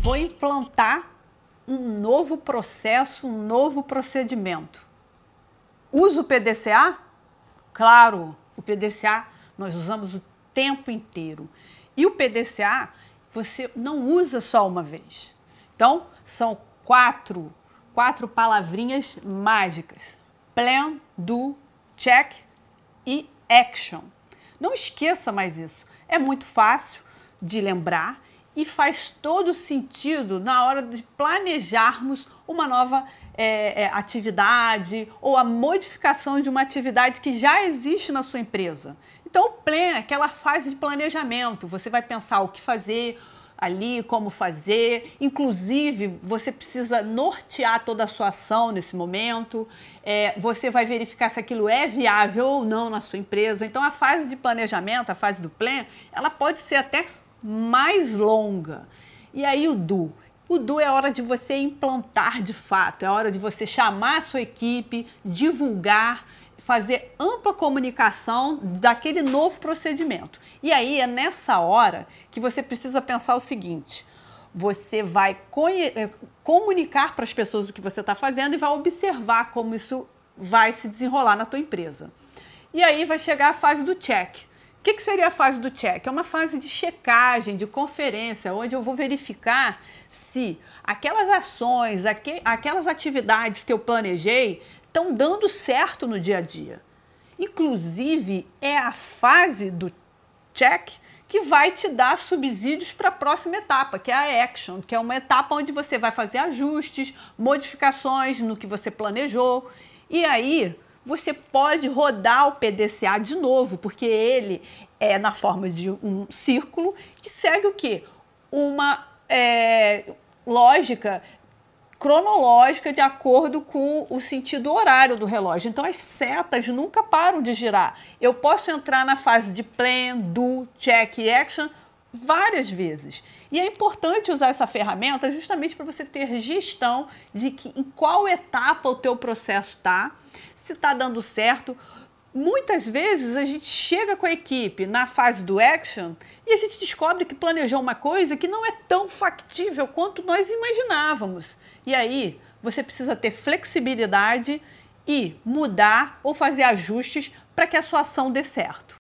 Vou implantar um novo processo, um novo procedimento. Uso o PDCA? Claro, o PDCA nós usamos o tempo inteiro. E o PDCA você não usa só uma vez. Então, são quatro, quatro palavrinhas mágicas: plan, do, check e action. Não esqueça mais isso. É muito fácil de lembrar e faz todo sentido na hora de planejarmos uma nova é, é, atividade ou a modificação de uma atividade que já existe na sua empresa. Então, o plan é aquela fase de planejamento. Você vai pensar o que fazer, ali, como fazer. Inclusive, você precisa nortear toda a sua ação nesse momento. É, você vai verificar se aquilo é viável ou não na sua empresa. Então, a fase de planejamento, a fase do plan, ela pode ser até mais longa. E aí, o do. O do é a hora de você implantar de fato, é a hora de você chamar a sua equipe, divulgar, fazer ampla comunicação daquele novo procedimento. E aí é nessa hora que você precisa pensar o seguinte: você vai eh, comunicar para as pessoas o que você está fazendo e vai observar como isso vai se desenrolar na tua empresa. E aí vai chegar a fase do check. O que, que seria a fase do check? É uma fase de checagem, de conferência, onde eu vou verificar se aquelas ações, aquelas atividades que eu planejei estão dando certo no dia a dia. Inclusive, é a fase do check que vai te dar subsídios para a próxima etapa, que é a action, que é uma etapa onde você vai fazer ajustes, modificações no que você planejou. E aí você pode rodar o PDCA de novo, porque ele é na forma de um círculo que segue o quê? Uma é, lógica cronológica de acordo com o sentido horário do relógio. Então as setas nunca param de girar. Eu posso entrar na fase de plan, do, check e action várias vezes. E é importante usar essa ferramenta justamente para você ter gestão de que em qual etapa o teu processo está, se está dando certo, Muitas vezes a gente chega com a equipe na fase do action e a gente descobre que planejou uma coisa que não é tão factível quanto nós imaginávamos. E aí você precisa ter flexibilidade e mudar ou fazer ajustes para que a sua ação dê certo.